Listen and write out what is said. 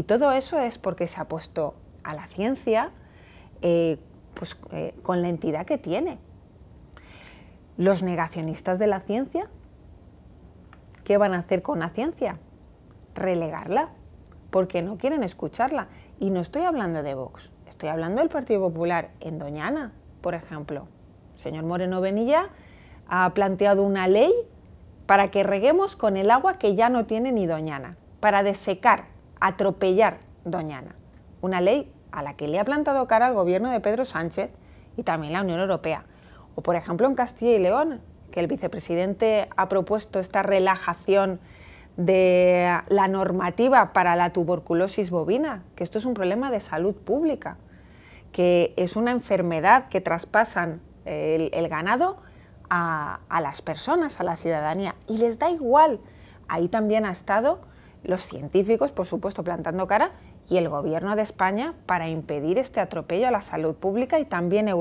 Y todo eso es porque se ha puesto a la ciencia eh, pues, eh, con la entidad que tiene. Los negacionistas de la ciencia, ¿qué van a hacer con la ciencia? Relegarla, porque no quieren escucharla. Y no estoy hablando de Vox, estoy hablando del Partido Popular en Doñana, por ejemplo. El señor Moreno Benilla ha planteado una ley para que reguemos con el agua que ya no tiene ni Doñana, para desecar atropellar Doñana, una ley a la que le ha plantado cara el gobierno de Pedro Sánchez y también la Unión Europea. O por ejemplo en Castilla y León, que el vicepresidente ha propuesto esta relajación de la normativa para la tuberculosis bovina, que esto es un problema de salud pública, que es una enfermedad que traspasan el, ganado a las personas, a la ciudadanía, y les da igual. Ahí también ha estado los científicos, por supuesto, plantando cara, y el Gobierno de España para impedir este atropello a la salud pública y también europea.